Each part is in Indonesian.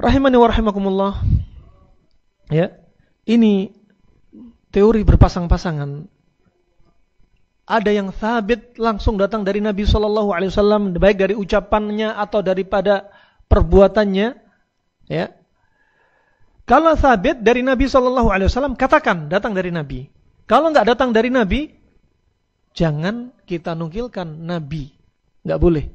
Rahimani wa rahimakumullah. Ya. Ini teori berpasang-pasangan. Ada yang sabit langsung datang dari Nabi Shallallahu alaihi wasallam baik dari ucapannya atau daripada perbuatannya, ya. Kalau sabit dari Nabi Shallallahu alaihi wasallam katakan datang dari Nabi. Kalau nggak datang dari Nabi, jangan kita nukilkan Nabi. Nggak boleh.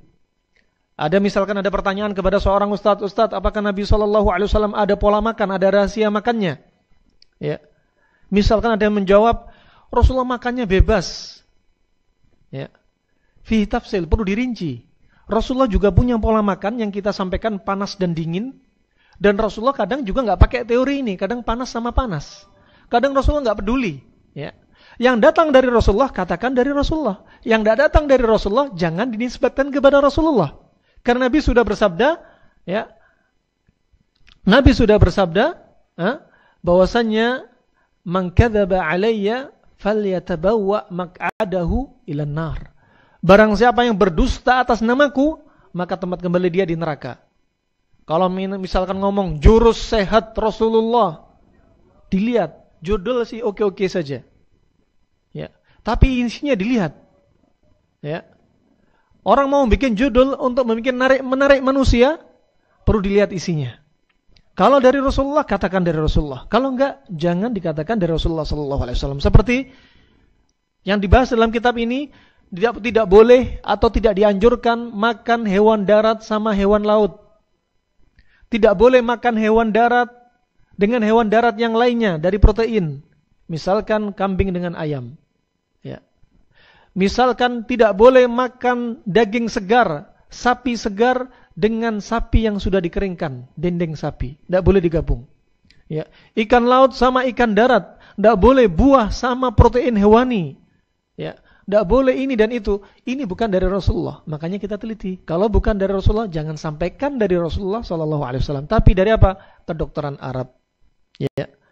Ada misalkan ada pertanyaan kepada seorang ustadz, ustadz apakah Nabi Shallallahu Alaihi Wasallam ada pola makan, ada rahasia makannya? Ya, misalkan ada yang menjawab Rasulullah makannya bebas. Ya, fi tafsil perlu dirinci. Rasulullah juga punya pola makan yang kita sampaikan panas dan dingin. Dan Rasulullah kadang juga nggak pakai teori ini, kadang panas sama panas. Kadang Rasulullah nggak peduli. Ya, yang datang dari Rasulullah katakan dari Rasulullah. Yang tidak datang dari Rasulullah jangan dinisbatkan kepada Rasulullah. Karena Nabi sudah bersabda, ya. Nabi sudah bersabda, ha, eh, bahwasannya mengkhabar alaiya fal yatabawa makadahu ilan nar. Barang siapa yang berdusta atas namaku, maka tempat kembali dia di neraka. Kalau misalkan ngomong jurus sehat Rasulullah, dilihat judul sih oke-oke saja. Ya, tapi isinya dilihat. Ya. Orang mau bikin judul untuk membuat menarik, menarik manusia, perlu dilihat isinya. Kalau dari Rasulullah, katakan dari Rasulullah. Kalau enggak, jangan dikatakan dari Rasulullah Sallallahu Alaihi Wasallam. Seperti yang dibahas dalam kitab ini, tidak, tidak boleh atau tidak dianjurkan makan hewan darat sama hewan laut. Tidak boleh makan hewan darat dengan hewan darat yang lainnya dari protein. Misalkan kambing dengan ayam. Ya. Misalkan tidak boleh makan daging segar, sapi segar dengan sapi yang sudah dikeringkan, dendeng sapi. Tidak boleh digabung. Ya. Ikan laut sama ikan darat. Tidak boleh buah sama protein hewani. Ya. Tidak boleh ini dan itu. Ini bukan dari Rasulullah. Makanya kita teliti. Kalau bukan dari Rasulullah, jangan sampaikan dari Rasulullah saw. Tapi dari apa? Kedokteran Arab. Ya.